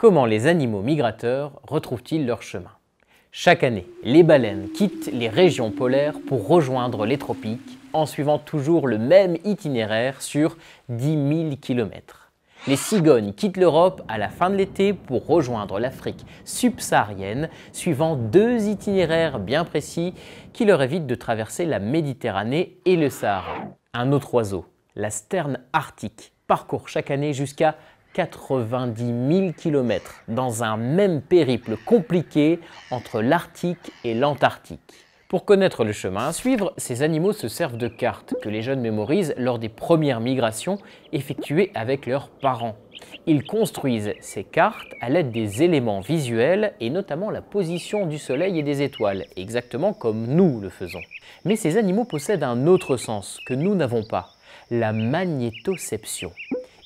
Comment les animaux migrateurs retrouvent-ils leur chemin Chaque année, les baleines quittent les régions polaires pour rejoindre les tropiques en suivant toujours le même itinéraire sur 10 000 km. Les cigognes quittent l'Europe à la fin de l'été pour rejoindre l'Afrique subsaharienne, suivant deux itinéraires bien précis qui leur évitent de traverser la Méditerranée et le Sahara. Un autre oiseau, la sterne arctique, parcourt chaque année jusqu'à 90 000 km dans un même périple compliqué entre l'Arctique et l'Antarctique. Pour connaître le chemin à suivre, ces animaux se servent de cartes que les jeunes mémorisent lors des premières migrations effectuées avec leurs parents. Ils construisent ces cartes à l'aide des éléments visuels et notamment la position du soleil et des étoiles, exactement comme nous le faisons. Mais ces animaux possèdent un autre sens que nous n'avons pas, la magnétoception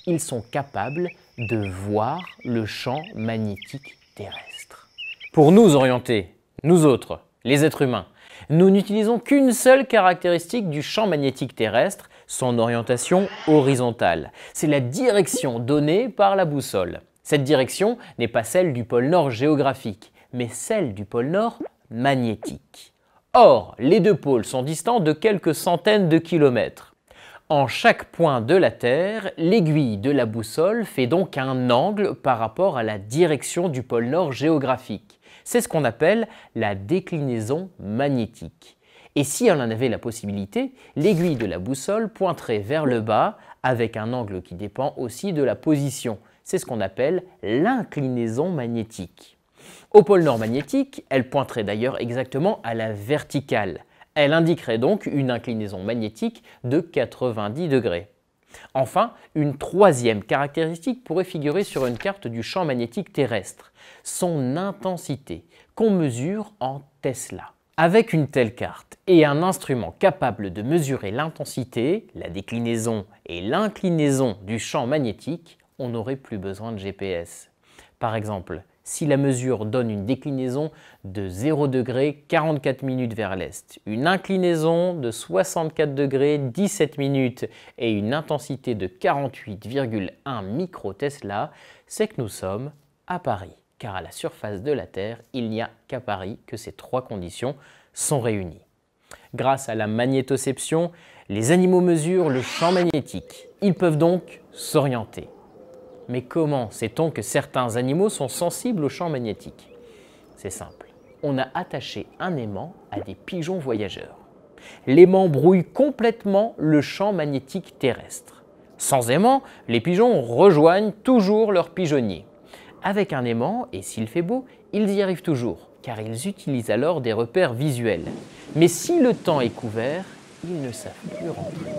ils sont capables de voir le champ magnétique terrestre. Pour nous orienter, nous autres, les êtres humains, nous n'utilisons qu'une seule caractéristique du champ magnétique terrestre, son orientation horizontale. C'est la direction donnée par la boussole. Cette direction n'est pas celle du pôle Nord géographique, mais celle du pôle Nord magnétique. Or, les deux pôles sont distants de quelques centaines de kilomètres. En chaque point de la Terre, l'aiguille de la boussole fait donc un angle par rapport à la direction du pôle Nord géographique. C'est ce qu'on appelle la déclinaison magnétique. Et si on en avait la possibilité, l'aiguille de la boussole pointerait vers le bas avec un angle qui dépend aussi de la position. C'est ce qu'on appelle l'inclinaison magnétique. Au pôle Nord magnétique, elle pointerait d'ailleurs exactement à la verticale. Elle indiquerait donc une inclinaison magnétique de 90 degrés. Enfin, une troisième caractéristique pourrait figurer sur une carte du champ magnétique terrestre, son intensité, qu'on mesure en Tesla. Avec une telle carte et un instrument capable de mesurer l'intensité, la déclinaison et l'inclinaison du champ magnétique, on n'aurait plus besoin de GPS. Par exemple, si la mesure donne une déclinaison de 0 44 minutes vers l'est, une inclinaison de 64 degrés 17 minutes et une intensité de 48,1 microtesla, c'est que nous sommes à Paris. Car à la surface de la Terre, il n'y a qu'à Paris que ces trois conditions sont réunies. Grâce à la magnétoception, les animaux mesurent le champ magnétique. Ils peuvent donc s'orienter. Mais comment sait-on que certains animaux sont sensibles au champ magnétique C'est simple. On a attaché un aimant à des pigeons voyageurs. L'aimant brouille complètement le champ magnétique terrestre. Sans aimant, les pigeons rejoignent toujours leur pigeonnier. Avec un aimant, et s'il fait beau, ils y arrivent toujours, car ils utilisent alors des repères visuels. Mais si le temps est couvert, ils ne savent plus rentrer.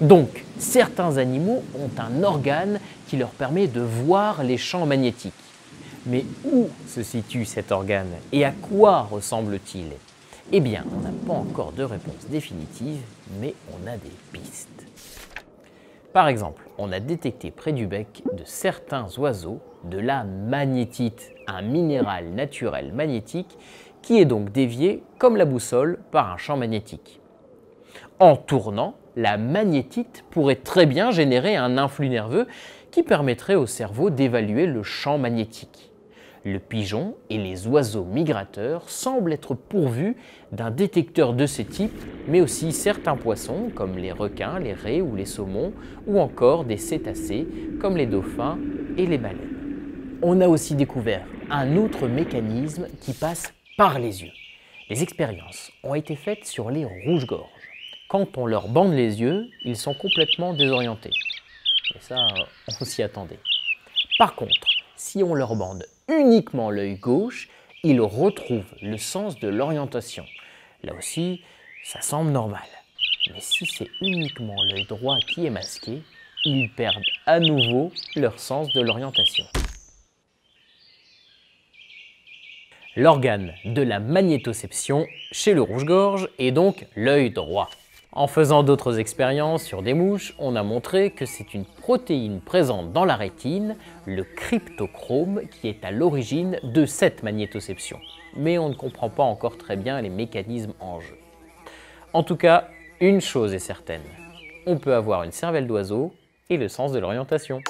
Donc, certains animaux ont un organe qui leur permet de voir les champs magnétiques. Mais où se situe cet organe et à quoi ressemble-t-il Eh bien, on n'a pas encore de réponse définitive, mais on a des pistes. Par exemple, on a détecté près du bec de certains oiseaux de la magnétite, un minéral naturel magnétique qui est donc dévié, comme la boussole, par un champ magnétique. En tournant, la magnétite pourrait très bien générer un influx nerveux qui permettrait au cerveau d'évaluer le champ magnétique. Le pigeon et les oiseaux migrateurs semblent être pourvus d'un détecteur de ce type, mais aussi certains poissons comme les requins, les raies ou les saumons, ou encore des cétacés comme les dauphins et les baleines. On a aussi découvert un autre mécanisme qui passe par les yeux. Les expériences ont été faites sur les rouges-gorges quand on leur bande les yeux, ils sont complètement désorientés. Mais ça, on s'y attendait. Par contre, si on leur bande uniquement l'œil gauche, ils retrouvent le sens de l'orientation. Là aussi, ça semble normal. Mais si c'est uniquement l'œil droit qui est masqué, ils perdent à nouveau leur sens de l'orientation. L'organe de la magnétoception chez le rouge-gorge est donc l'œil droit. En faisant d'autres expériences sur des mouches, on a montré que c'est une protéine présente dans la rétine, le cryptochrome, qui est à l'origine de cette magnétoception. Mais on ne comprend pas encore très bien les mécanismes en jeu. En tout cas, une chose est certaine, on peut avoir une cervelle d'oiseau et le sens de l'orientation.